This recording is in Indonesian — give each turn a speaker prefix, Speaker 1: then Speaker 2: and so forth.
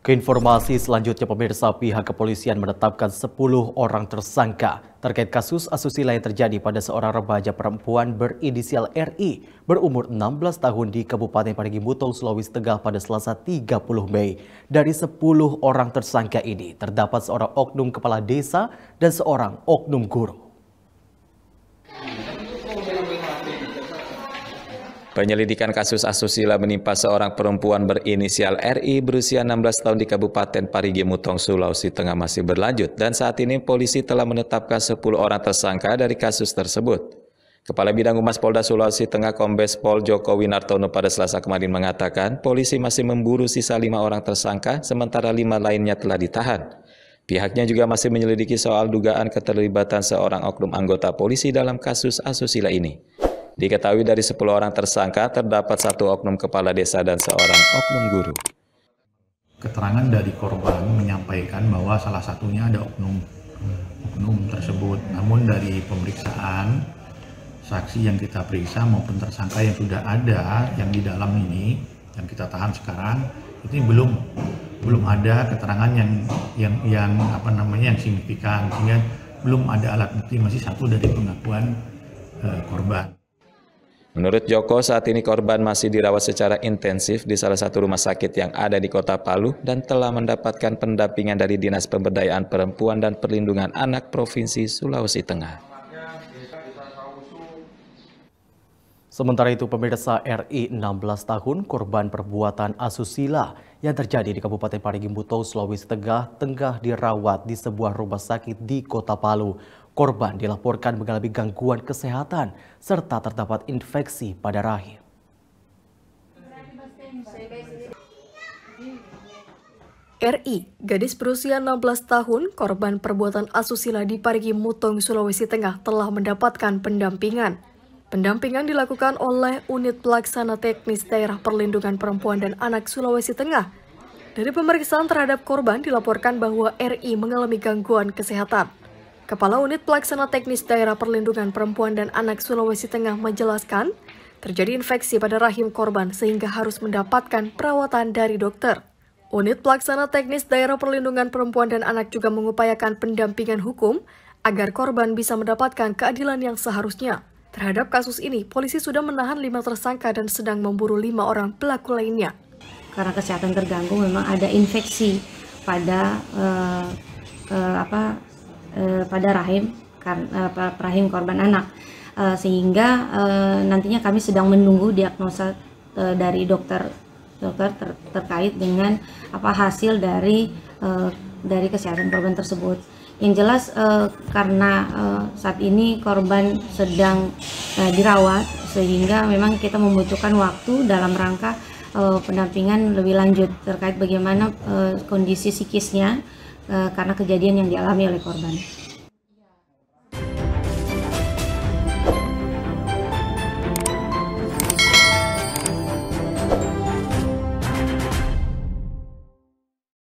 Speaker 1: Ke selanjutnya pemirsa pihak kepolisian menetapkan 10 orang tersangka terkait kasus asusila yang terjadi pada seorang remaja perempuan berinisial RI berumur 16 tahun di Kabupaten Parigi Mutong, Sulawesi Tengah pada Selasa 30 Mei. Dari 10 orang tersangka ini terdapat seorang oknum kepala desa dan seorang oknum guru.
Speaker 2: Penyelidikan kasus asusila menimpa seorang perempuan berinisial RI berusia 16 tahun di Kabupaten Parigi Mutong, Sulawesi Tengah masih berlanjut dan saat ini polisi telah menetapkan 10 orang tersangka dari kasus tersebut. Kepala Bidang Humas Polda Sulawesi Tengah Kombes Pol Joko Winartono pada selasa kemarin mengatakan polisi masih memburu sisa lima orang tersangka sementara lima lainnya telah ditahan. Pihaknya juga masih menyelidiki soal dugaan keterlibatan seorang oknum anggota polisi dalam kasus asusila ini. Diketahui dari 10 orang tersangka terdapat satu oknum kepala desa dan seorang oknum guru.
Speaker 3: Keterangan dari korban menyampaikan bahwa salah satunya ada oknum oknum tersebut. Namun dari pemeriksaan saksi yang kita periksa maupun tersangka yang sudah ada yang di dalam ini yang kita tahan sekarang itu belum belum ada keterangan yang yang yang apa namanya yang signifikan sehingga belum ada alat bukti masih satu dari pengakuan
Speaker 2: eh, korban. Menurut Joko, saat ini korban masih dirawat secara intensif di salah satu rumah sakit yang ada di kota Palu dan telah mendapatkan pendampingan dari Dinas Pemberdayaan Perempuan dan Perlindungan Anak Provinsi Sulawesi Tengah. Sementara itu, pemirsa RI 16
Speaker 1: tahun korban perbuatan asusila yang terjadi di Kabupaten Parigi Mutong, Sulawesi Tengah, tengah dirawat di sebuah rumah sakit di Kota Palu. Korban dilaporkan mengalami gangguan kesehatan serta terdapat infeksi pada rahim.
Speaker 4: RI, gadis berusia 16 tahun, korban perbuatan asusila di Parigi Mutong, Sulawesi Tengah telah mendapatkan pendampingan. Pendampingan dilakukan oleh Unit Pelaksana Teknis Daerah Perlindungan Perempuan dan Anak Sulawesi Tengah. Dari pemeriksaan terhadap korban dilaporkan bahwa RI mengalami gangguan kesehatan. Kepala Unit Pelaksana Teknis Daerah Perlindungan Perempuan dan Anak Sulawesi Tengah menjelaskan, terjadi infeksi pada rahim korban sehingga harus mendapatkan perawatan dari dokter. Unit Pelaksana Teknis Daerah Perlindungan Perempuan dan Anak juga mengupayakan pendampingan hukum agar korban bisa mendapatkan keadilan yang seharusnya. Terhadap kasus ini, polisi sudah menahan lima tersangka dan sedang memburu lima orang pelaku lainnya.
Speaker 5: Karena kesehatan terganggu, memang ada infeksi pada uh, uh, apa Eh, pada rahim kan, eh, rahim korban anak eh, sehingga nantinya kami sedang menunggu diagnosa dari dokter dokter ter terkait dengan apa hasil dari dari kesehatan korban tersebut. Yang jelas karena saat ini korban sedang dirawat sehingga memang kita membutuhkan waktu dalam rangka pendampingan lebih lanjut terkait bagaimana kondisi psikisnya Eh, karena kejadian yang dialami oleh korban.